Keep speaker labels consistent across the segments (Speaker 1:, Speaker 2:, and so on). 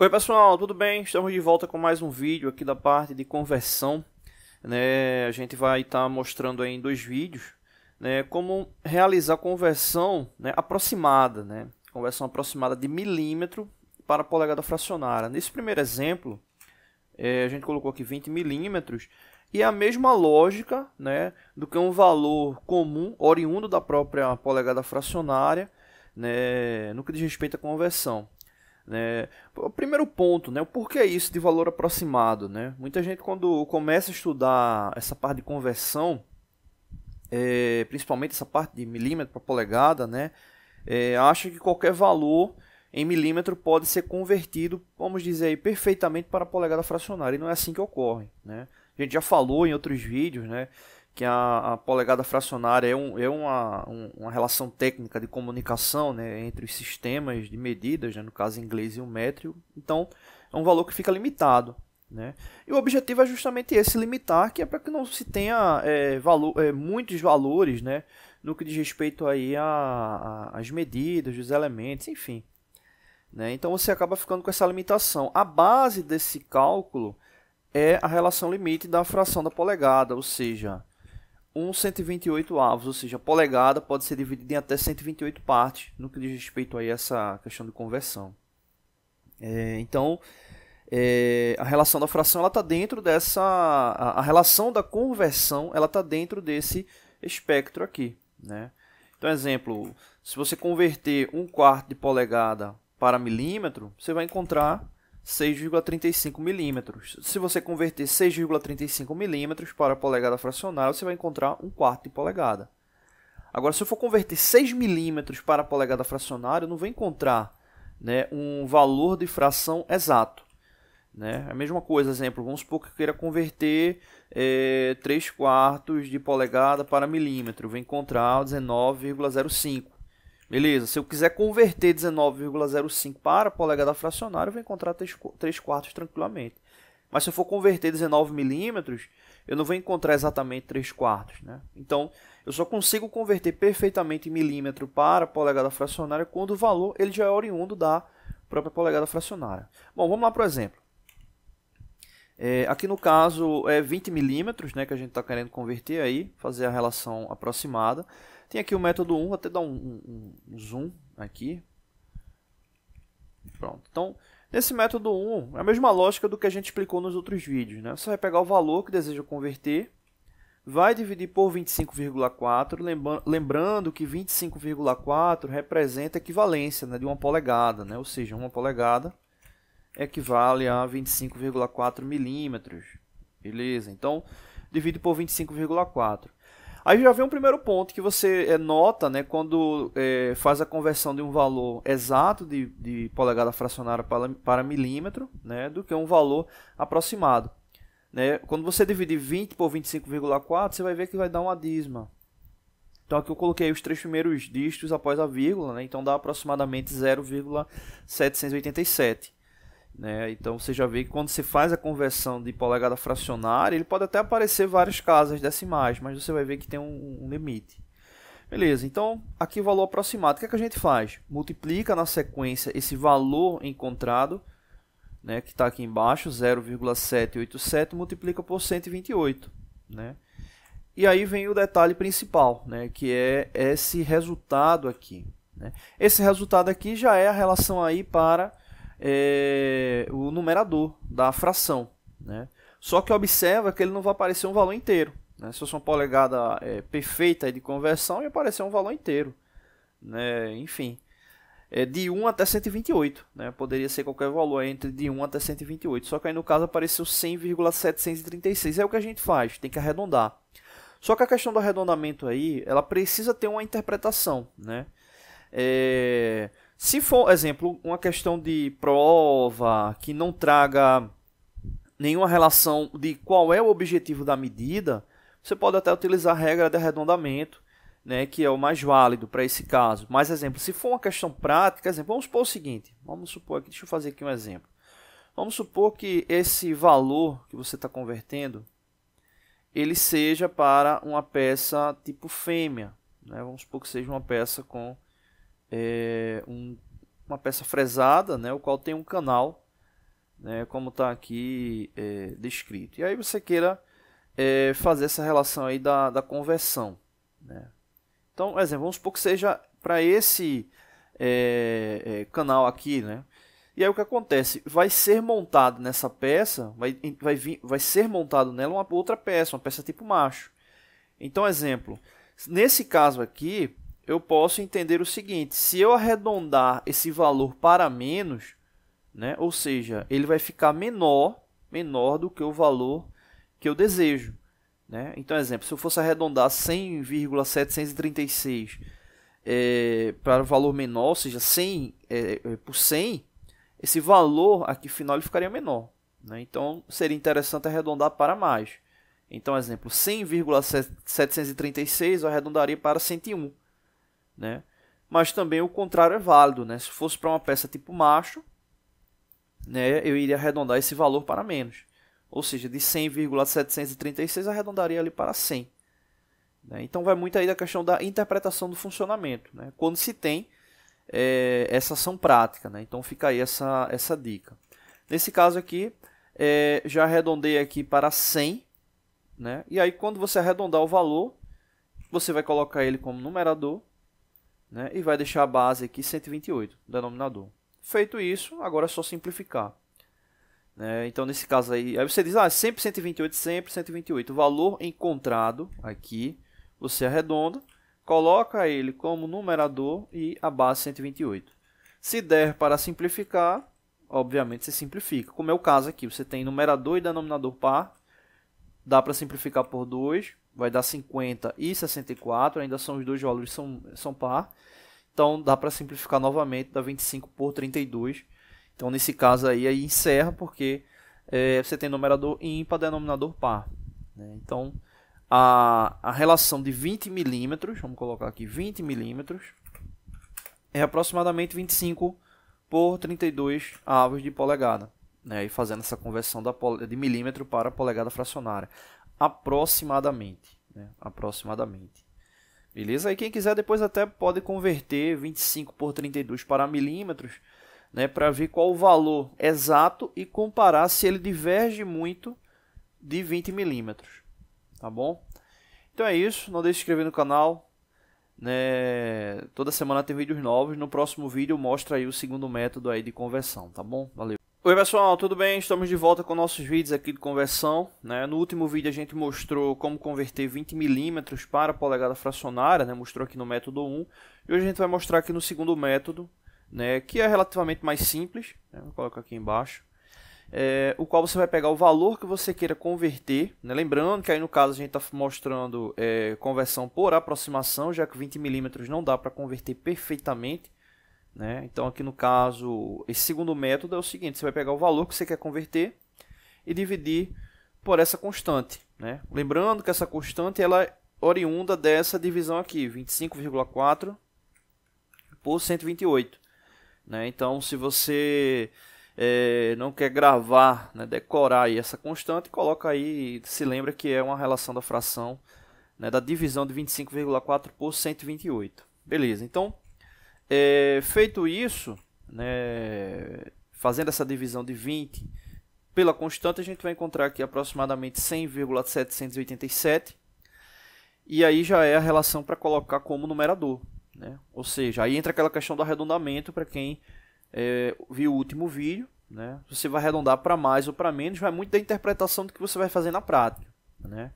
Speaker 1: Oi pessoal, tudo bem? Estamos de volta com mais um vídeo aqui da parte de conversão. Né? A gente vai estar tá mostrando aí em dois vídeos né, como realizar conversão né, aproximada, né? conversão aproximada de milímetro para polegada fracionária. Nesse primeiro exemplo, é, a gente colocou aqui 20 milímetros e é a mesma lógica né, do que um valor comum, oriundo da própria polegada fracionária, né, no que diz respeito à conversão. Né? O primeiro ponto, né? o porquê isso de valor aproximado. Né? Muita gente, quando começa a estudar essa parte de conversão, é, principalmente essa parte de milímetro para polegada, né? É, acha que qualquer valor em milímetro pode ser convertido, vamos dizer aí, perfeitamente para polegada fracionária. E não é assim que ocorre, né? A gente já falou em outros vídeos, né? que a, a, polegada fracionária é, um, é uma, um, uma relação técnica de comunicação né, entre os sistemas de medidas, né, no caso inglês e o métrico. então é um valor que fica limitado. Né? E o objetivo é justamente esse, limitar, que é para que não se tenha é, é, muitos valores né, no que diz respeito aí a, a, as medidas, os elementos, enfim. Né? Então você acaba ficando com essa limitação. A base desse cálculo é a relação limite da fração da polegada, ou seja, um 128 avos, ou seja, a polegada pode ser dividida em até 128 partes, no que diz respeito a essa questão de conversão. É, então, é, a relação da fração ela está dentro dessa, a, a, relação da conversão ela está dentro desse espectro aqui, né? Então, exemplo, se você converter um quarto de polegada para milímetro, você vai encontrar 6,35 milímetros. Se você converter 6,35 milímetros para polegada fracionária, você vai encontrar um quarto de polegada. Agora, se eu for converter 6 milímetros para polegada fracionária, eu não vou encontrar né, um valor de fração exato. Né? A mesma coisa, exemplo, vamos supor que eu queira converter é, eh, 3 quartos de polegada para milímetro, eu vou encontrar 19,05. Beleza, se eu quiser converter 19,05 para polegada fracionária, eu vou encontrar 3, quartos tranquilamente. Mas se eu for converter 19 milímetros, eu não vou encontrar exatamente 3 quartos. Né? Então, eu só consigo converter perfeitamente milímetro para polegada fracionária quando o valor ele já é oriundo da própria polegada fracionária. Bom, vamos lá para o exemplo. É, aqui no caso é 20 milímetros, né, que a gente está querendo converter aí, fazer a relação aproximada. Tem aqui o método 1, vou até dar um, um, um zoom aqui. Pronto, então nesse método 1 é a mesma lógica do que a gente explicou nos outros vídeos. Né? Você vai pegar o valor que deseja converter, vai dividir por 25,4, lembra lembrando que 25,4 representa a equivalência né, de uma polegada, né? ou seja, uma polegada equivale a 25,4 milímetros. Beleza? Então, divide por 25,4. Aí já vem um primeiro ponto que você eh, nota né, quando é, faz a conversão de um valor exato de, de polegada fracionária para, para milímetro né, do que um valor aproximado. Né? Quando você divide 20 por 25,4, você vai ver que vai dar uma dízima. Então aqui eu coloquei os três primeiros dígitos após a vírgula, né? então dá aproximadamente 0,787. Né? Então você já vê que quando você faz a conversão de polegada fracionária, ele pode até aparecer várias casas decimais, mas você vai ver que tem um, um limite. Beleza, então aqui o valor aproximado. O que, é que a gente faz? Multiplica na sequência esse valor encontrado, né, que está aqui embaixo, 0,787, multiplica por 128. Né? E aí vem o detalhe principal, né, que é esse resultado aqui. Né? Esse resultado aqui já é a relação aí para é, o numerador da fração. Né? Só que observa que ele não vai aparecer um valor inteiro. Né? Se eu sou uma polegada é, perfeita de conversão, ia aparecer um valor inteiro. Né? Enfim, é de 1 até 128. Né? Poderia ser qualquer valor entre de 1 até 128. Só que aí no caso apareceu 100,736. É o que a gente faz, tem que arredondar. Só que a questão do arredondamento aí, ela precisa ter uma interpretação. Né? É... Se for, exemplo, uma questão de prova que não traga nenhuma relação de qual é o objetivo da medida, você pode até utilizar a regra de arredondamento, né, que é o mais válido para esse caso. Mas, exemplo, se for uma questão prática, exemplo, vamos supor o seguinte, vamos supor aqui, deixa eu fazer aqui um exemplo. Vamos supor que esse valor que você está convertendo, ele seja para uma peça tipo fêmea. Né? Vamos supor que seja uma peça com é, um, uma peça fresada, né, o qual tem um canal, né, como está aqui é, descrito. E aí você queira é, fazer essa relação aí da, da conversão. Né. Então, exemplo, vamos supor que seja para esse é, é, canal aqui, né? E aí o que acontece? Vai ser montado nessa peça, vai, vai, vir, vai ser montado nela uma outra peça, uma peça tipo macho. Então, exemplo, nesse caso aqui, eu posso entender o seguinte: se eu arredondar esse valor para menos, né, ou seja, ele vai ficar menor, menor do que o valor que eu desejo. Né? Então, exemplo, se eu fosse arredondar 100,736 é, eh, para o valor menor, ou seja, 100 é, eh, eh, por 100, esse valor aqui final ele ficaria menor. Né? Então, seria interessante arredondar para mais. Então, exemplo, 100,736 eu arredondaria para 101 né? Mas também o contrário é válido, né? Se fosse para uma peça tipo macho, né, eu iria arredondar esse valor para menos. Ou seja, de 100,736 arredondaria ali para 100. Né? Então vai muito aí da questão da interpretação do funcionamento, né? Quando se tem é, essa ação prática, né? Então fica aí essa, essa dica. Nesse caso aqui, é, já arredondei aqui para 100, né? E aí quando você arredondar o valor, você vai colocar ele como numerador né? e vai deixar a base aqui 128, denominador. Feito isso, agora é só simplificar. Né? Então, nesse caso aí, aí você diz, ah, é sempre 128, sempre 128. O valor encontrado aqui, você arredonda, coloca ele como numerador e a base 128. Se der para simplificar, obviamente você simplifica. Como é o caso aqui, você tem numerador e denominador par, dá para simplificar por 2, vai dar 50 e 64, ainda são os dois valores são, são par. Então dá para simplificar novamente, dá 25 por 32. Então nesse caso aí, aí encerra porque é, você tem numerador ímpar, denominador par. Né? Então a, a relação de 20 milímetros, vamos colocar aqui 20 milímetros, é aproximadamente 25 por 32 avos de polegada. Né? E fazendo essa conversão da, de milímetro para polegada fracionária aproximadamente. Né? Aproximadamente. Beleza? E quem quiser depois até pode converter 25 por 32 para milímetros, né, para ver qual o valor exato e comparar se ele diverge muito de 20 milímetros, tá bom? Então é isso, não deixe de inscrever no canal, né? Toda semana tem vídeos novos, no próximo vídeo mostra aí o segundo método aí de conversão, tá bom? Valeu. Oi pessoal, tudo bem? Estamos de volta com nossos vídeos aqui de conversão. Né? No último vídeo a gente mostrou como converter 20mm para polegada fracionária, né? mostrou aqui no método 1. E hoje a gente vai mostrar aqui no segundo método, né? que é relativamente mais simples, né? vou colocar aqui embaixo, é, o qual você vai pegar o valor que você queira converter. Né? Lembrando que aí no caso a gente está mostrando é, conversão por aproximação, já que 20mm não dá para converter perfeitamente. Né? Então, aqui no caso, esse segundo método é o seguinte: você vai pegar o valor que você quer converter e dividir por essa constante. Né? Lembrando que essa constante ela é oriunda dessa divisão aqui, 25,4 por 128. Né? Então, se você é, não quer gravar, né, decorar aí essa constante, coloca aí, se lembra que é uma relação da fração né, da divisão de 25,4 por 128. Beleza, então é, feito isso, né, fazendo essa divisão de 20 pela constante, a gente vai encontrar aqui aproximadamente 100,787. E aí já é a relação para colocar como numerador. Né? Ou seja, aí entra aquela questão do arredondamento para quem é, viu o último vídeo. Né? Você vai arredondar para mais ou para menos, vai muito da interpretação do que você vai fazer na prática. Né?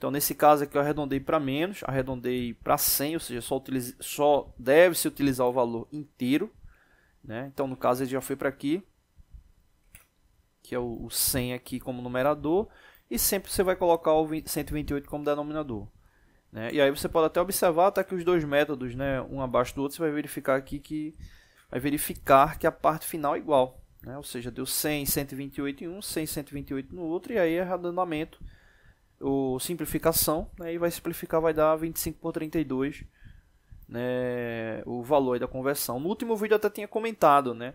Speaker 1: Então, nesse caso aqui, eu arredondei para menos, arredondei para 100, ou seja, só, só deve-se utilizar o valor inteiro. Né? Então, no caso, ele já foi para aqui, que é o, o 100 aqui como numerador, e sempre você vai colocar o 20, 128 como denominador. Né? E aí você pode até observar tá até que os dois métodos, né, um abaixo do outro, você vai verificar aqui que vai verificar que a parte final é igual. Né? Ou seja, deu 100, 128 em um, 100, 128 no outro, e aí arredondamento o simplificação, né, e vai simplificar, vai dar 25 por 32, né, o valor da conversão. No último vídeo eu até tinha comentado, né,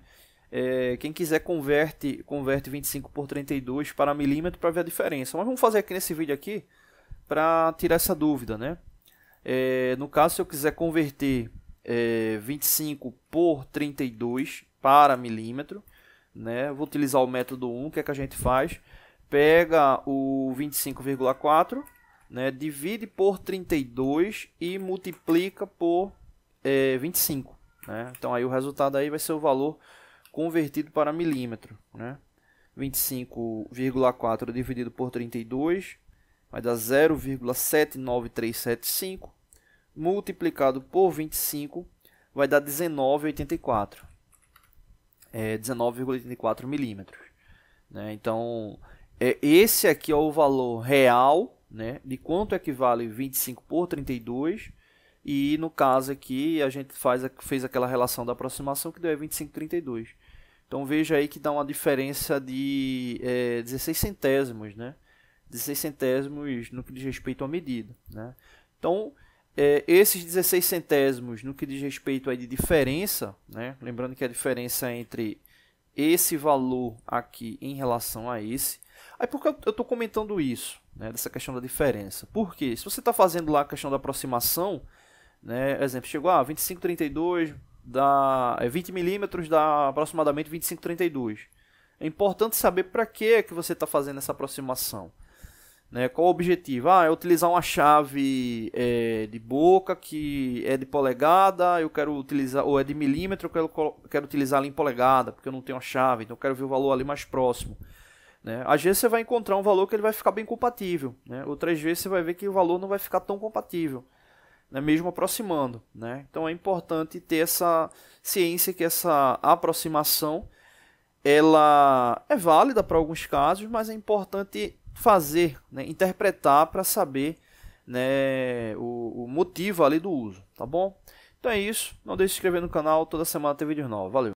Speaker 1: é, quem quiser converte, converte 25 por 32 para milímetro para ver a diferença. Mas vamos fazer aqui nesse vídeo aqui para tirar essa dúvida, né. É, no caso, se eu quiser converter é, 25 por 32 para milímetro, né, vou utilizar o método 1, o que é que a gente faz? pega o 25,4, né, divide por 32 e multiplica por é, eh, 25. Né? Então aí o resultado aí vai ser o valor convertido para milímetro. Né? 25,4 dividido por 32 vai dar 0,79375 multiplicado por 25 vai dar 19,84 é, 19,84 milímetros. Né? Então é, esse aqui é o valor real, né, de quanto equivale é 25 por 32, e no caso aqui a gente faz, fez aquela relação da aproximação que deu 25,32. Então veja aí que dá uma diferença de é, 16 centésimos, né? 16 centésimos no que diz respeito à medida, né? Então, é, esses 16 centésimos no que diz respeito aí de diferença, né? Lembrando que a diferença entre esse valor aqui em relação a esse Aí por que eu estou comentando isso, né, dessa questão da diferença? Porque se você está fazendo lá a questão da aproximação, né, exemplo, chegou a ah, 2532 dá é 20 milímetros dá aproximadamente 2532. É importante saber para que é que você está fazendo essa aproximação. Né? Qual o objetivo? Ah, é utilizar uma chave é, de boca que é de polegada, eu quero utilizar, ou é de milímetro, eu quero, quero utilizar ali em polegada, porque eu não tenho a chave, então eu quero ver o valor ali mais próximo. Né? Às vezes você vai encontrar um valor que ele vai ficar bem compatível, né? outras vezes você vai ver que o valor não vai ficar tão compatível, né? mesmo aproximando. Né? Então é importante ter essa ciência que essa aproximação ela é válida para alguns casos, mas é importante fazer, né? interpretar para saber né? o, o motivo ali do uso, tá bom? Então é isso, não deixe de se inscrever no canal, toda semana tem vídeo novo, valeu!